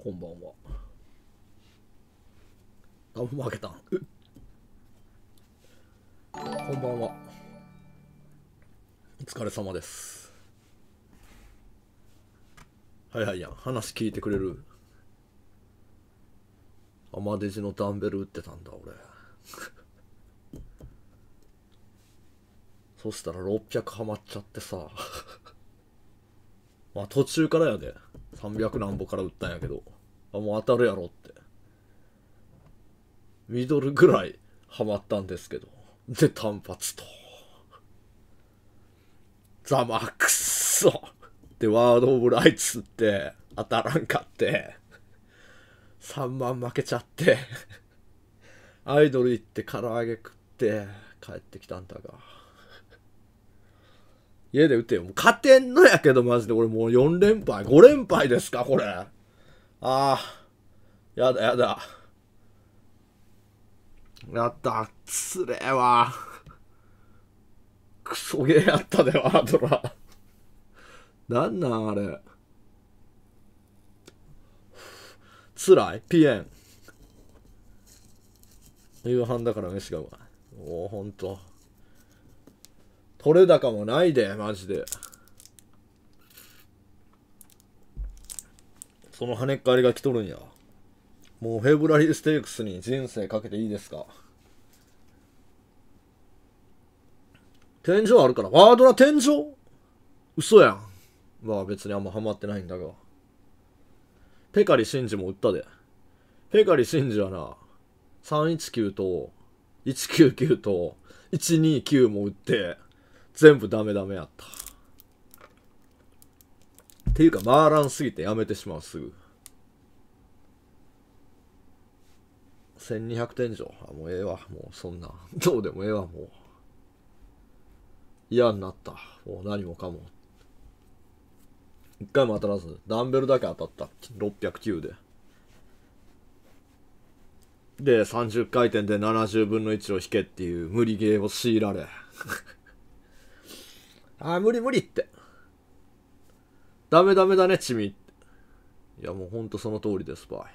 こんばんはダムマーケタこんばんはお疲れ様ですはいはいやん話聞いてくれるアマデジのダンベル打ってたんだ俺そしたら600ハマっちゃってさまあ途中からやで、ね、300何歩から打ったんやけどあもう当たるやろってミドルぐらいハマったんですけどで単発とマまくっそでワード・オブ・ライツって当たらんかって3万負けちゃってアイドル行って唐揚げ食って帰ってきたんだが。家で打てよ。もう勝てんのやけど、マジで。俺もう4連敗。5連敗ですか、これ。ああ。やだ、やだ。やった。つれえわ。クソゲーやったで、わ、ドラ。なんなん、あれ。つらいピエン。夕飯だから飯がうまい。もほんと。取れ高もないで、マジで。その跳ねっ返りが来とるんや。もうフェブラリーステークスに人生かけていいですか天井あるから。ワードラ天井嘘やん。まあ別にあんまハマってないんだが。ペカリシンジも売ったで。ペカリシンジはな、319と、199と、129も売って、全部ダメダメやった。っていうか、回らんすぎてやめてしまう、すぐ。1200点以上。あ、もうええわ。もうそんな。どうでもええわ、もう。嫌になった。もう何もかも。一回も当たらず、ダンベルだけ当たった。609で。で、30回転で70分の1を引けっていう無理ゲーを強いられ。ああ、無理無理って。ダメダメだね、チミ。いや、もうほんとその通りです、ば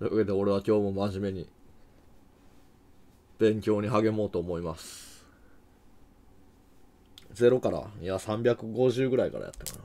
イ。というわけで、俺は今日も真面目に、勉強に励もうと思います。0から、いや、350ぐらいからやったかな。